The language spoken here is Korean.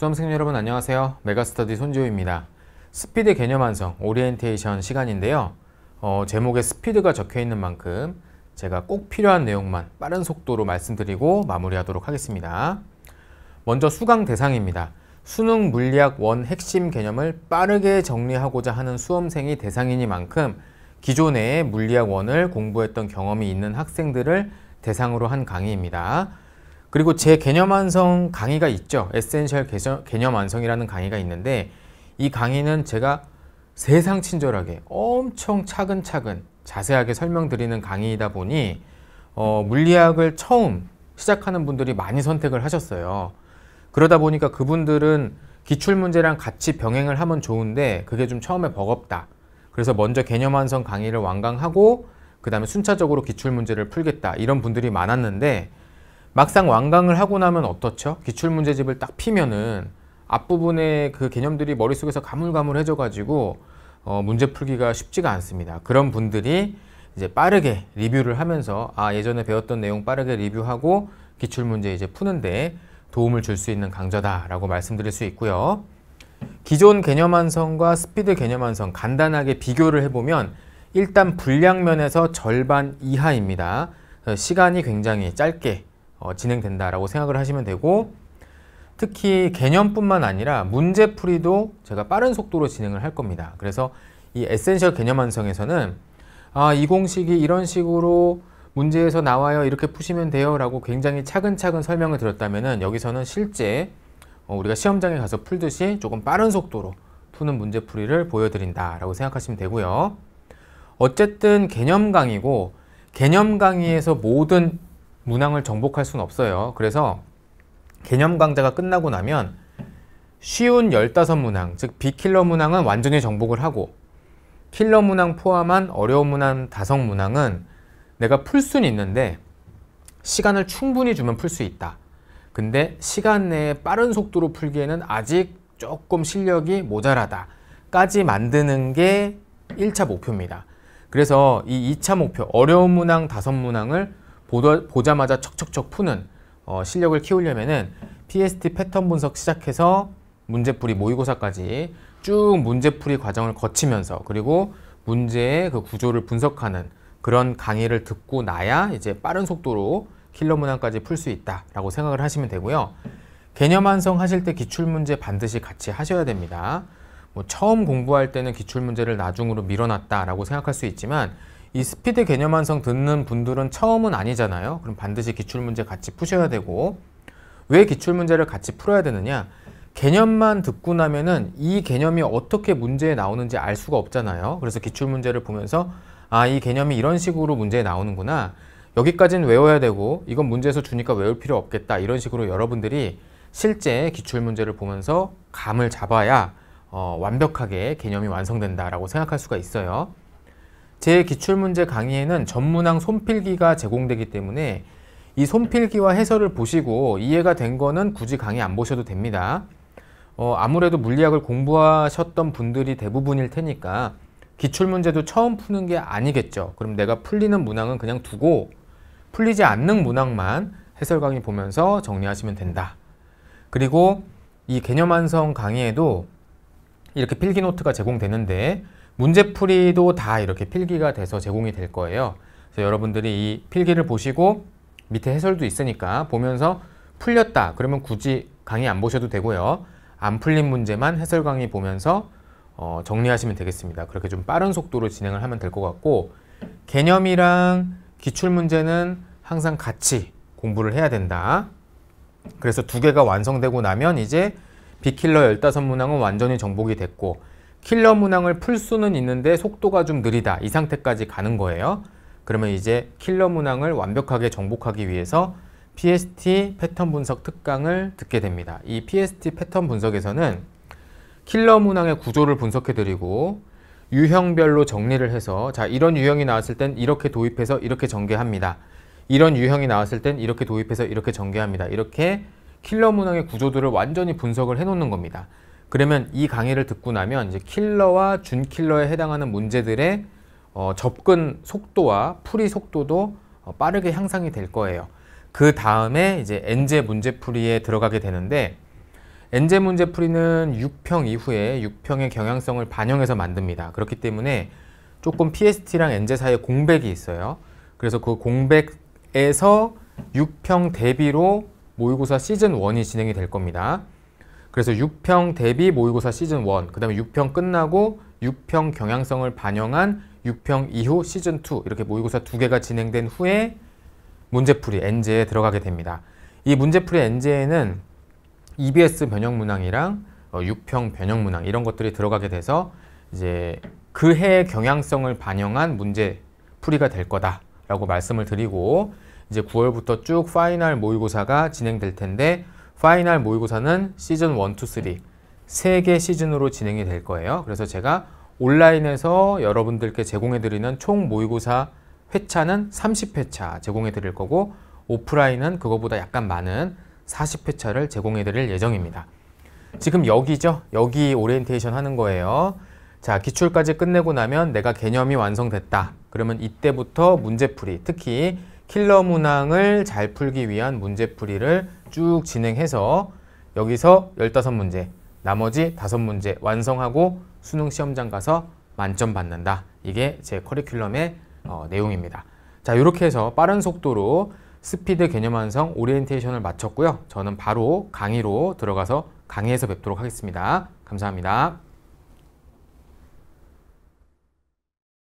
수험생 여러분 안녕하세요. 메가스터디 손지호입니다. 스피드 개념 완성, 오리엔테이션 시간인데요. 어, 제목에 스피드가 적혀있는 만큼 제가 꼭 필요한 내용만 빠른 속도로 말씀드리고 마무리하도록 하겠습니다. 먼저 수강 대상입니다. 수능 물리학 원 핵심 개념을 빠르게 정리하고자 하는 수험생이 대상이니만큼 기존에 물리학 원을 공부했던 경험이 있는 학생들을 대상으로 한 강의입니다. 그리고 제 개념 완성 강의가 있죠. 에센셜 개념 완성이라는 강의가 있는데 이 강의는 제가 세상 친절하게 엄청 차근차근 자세하게 설명드리는 강의이다 보니 어, 물리학을 처음 시작하는 분들이 많이 선택을 하셨어요. 그러다 보니까 그분들은 기출문제랑 같이 병행을 하면 좋은데 그게 좀 처음에 버겁다. 그래서 먼저 개념 완성 강의를 완강하고 그 다음에 순차적으로 기출문제를 풀겠다 이런 분들이 많았는데 막상 완강을 하고 나면 어떻죠? 기출문제집을 딱 피면은 앞부분의그 개념들이 머릿속에서 가물가물해져 가지고 어, 문제 풀기가 쉽지가 않습니다. 그런 분들이 이제 빠르게 리뷰를 하면서 아 예전에 배웠던 내용 빠르게 리뷰하고 기출문제 이제 푸는데 도움을 줄 수 있는 강좌다라고 말씀드릴 수 있고요. 기존 개념 완성과 스피드 개념 완성 간단하게 비교를 해보면 일단 분량 면에서 절반 이하입니다. 시간이 굉장히 짧게 어, 진행된다라고 생각을 하시면 되고 특히 개념뿐만 아니라 문제풀이도 제가 빠른 속도로 진행을 할 겁니다. 그래서 이 에센셜 개념 완성에서는 아, 이 공식이 이런 식으로 문제에서 나와요. 이렇게 푸시면 돼요. 라고 굉장히 차근차근 설명을 드렸다면 여기서는 실제 어, 우리가 시험장에 가서 풀듯이 조금 빠른 속도로 푸는 문제풀이를 보여드린다라고 생각하시면 되고요. 어쨌든 개념 강의고 개념 강의에서 모든 문항을 정복할 수는 없어요. 그래서 개념 강좌가 끝나고 나면 쉬운 15문항, 즉 비킬러 문항은 완전히 정복을 하고 킬러 문항 포함한 어려운 문항, 다성 문항은 내가 풀 수는 있는데 시간을 충분히 주면 풀 수 있다. 근데 시간 내에 빠른 속도로 풀기에는 아직 조금 실력이 모자라다. 까지 만드는 게 1차 목표입니다. 그래서 이 2차 목표, 어려운 문항, 다섯 문항을 보자, 마자 척척척 푸는 어, 실력을 키우려면은 PST 패턴 분석 시작해서 문제풀이 모의고사까지 쭉 문제풀이 과정을 거치면서 그리고 문제의 그 구조를 분석하는 그런 강의를 듣고 나야 이제 빠른 속도로 킬러 문항까지 풀 수 있다라고 생각을 하시면 되고요. 개념 완성 하실 때 기출문제 반드시 같이 하셔야 됩니다. 뭐 처음 공부할 때는 기출문제를 나중으로 밀어놨다라고 생각할 수 있지만 이 스피드 개념 완성 듣는 분들은 처음은 아니잖아요. 그럼 반드시 기출문제 같이 푸셔야 되고 왜 기출문제를 같이 풀어야 되느냐 개념만 듣고 나면은 이 개념이 어떻게 문제에 나오는지 알 수가 없잖아요. 그래서 기출문제를 보면서 아 이 개념이 이런 식으로 문제에 나오는구나 여기까지는 외워야 되고 이건 문제에서 주니까 외울 필요 없겠다 이런 식으로 여러분들이 실제 기출문제를 보면서 감을 잡아야 어, 완벽하게 개념이 완성된다라고 생각할 수가 있어요. 제 기출문제 강의에는 전문항 손필기가 제공되기 때문에 이 손필기와 해설을 보시고 이해가 된 거는 굳이 강의 안 보셔도 됩니다. 어, 아무래도 물리학을 공부하셨던 분들이 대부분일 테니까 기출문제도 처음 푸는 게 아니겠죠. 그럼 내가 풀리는 문항은 그냥 두고 풀리지 않는 문항만 해설 강의 보면서 정리하시면 된다. 그리고 이 개념 완성 강의에도 이렇게 필기 노트가 제공되는데 문제풀이도 다 이렇게 필기가 돼서 제공이 될 거예요. 그래서 여러분들이 이 필기를 보시고 밑에 해설도 있으니까 보면서 풀렸다 그러면 굳이 강의 안 보셔도 되고요. 안 풀린 문제만 해설 강의 보면서 어, 정리하시면 되겠습니다. 그렇게 좀 빠른 속도로 진행을 하면 될 것 같고 개념이랑 기출문제는 항상 같이 공부를 해야 된다. 그래서 두 개가 완성되고 나면 이제 비킬러 15문항은 완전히 정복이 됐고 킬러 문항을 풀 수는 있는데 속도가 좀 느리다 이 상태까지 가는 거예요 그러면 이제 킬러 문항을 완벽하게 정복하기 위해서 PST 패턴 분석 특강을 듣게 됩니다 이 PST 패턴 분석에서는 킬러 문항의 구조를 분석해 드리고 유형별로 정리를 해서 자 이런 유형이 나왔을 땐 이렇게 도입해서 이렇게 전개합니다 이런 유형이 나왔을 땐 이렇게 도입해서 이렇게 전개합니다 이렇게 킬러 문항의 구조들을 완전히 분석을 해 놓는 겁니다 그러면 이 강의를 듣고 나면 이제 킬러와 준킬러에 해당하는 문제들의 어, 접근 속도와 풀이 속도도 어, 빠르게 향상이 될 거예요. 그 다음에 이제 엔제 문제풀이에 들어가게 되는데 엔제 문제풀이는 6평 이후에 6평의 경향성을 반영해서 만듭니다. 그렇기 때문에 조금 PST랑 엔제 사이에 공백이 있어요. 그래서 그 공백에서 6평 대비로 모의고사 시즌 1이 진행이 될 겁니다. 그래서 6평 대비 모의고사 시즌 1, 그 다음에 6평 끝나고 6평 경향성을 반영한 6평 이후 시즌 2 이렇게 모의고사 두 개가 진행된 후에 문제풀이 엔제에 들어가게 됩니다. 이 문제풀이 엔제에는 EBS 변형 문항이랑 6평 어, 변형 문항 이런 것들이 들어가게 돼서 이제 그 해의 경향성을 반영한 문제 풀이가 될 거다라고 말씀을 드리고 이제 9월부터 쭉 파이널 모의고사가 진행될 텐데 파이널 모의고사는 시즌 1, 2, 3 3개 시즌으로 진행이 될 거예요. 그래서 제가 온라인에서 여러분들께 제공해드리는 총 모의고사 회차는 30회차 제공해드릴 거고 오프라인은 그거보다 약간 많은 40회차를 제공해드릴 예정입니다. 지금 여기죠? 여기 오리엔테이션 하는 거예요. 자, 기출까지 끝내고 나면 내가 개념이 완성됐다. 그러면 이때부터 문제풀이, 특히 킬러 문항을 잘 풀기 위한 문제풀이를 쭉 진행해서 여기서 15문제, 나머지 5문제 완성하고 수능 시험장 가서 만점 받는다. 이게 제 커리큘럼의 어, 내용입니다. 자, 이렇게 해서 빠른 속도로 스피드 개념 완성 오리엔테이션을 마쳤고요. 저는 바로 강의로 들어가서 강의에서 뵙도록 하겠습니다. 감사합니다.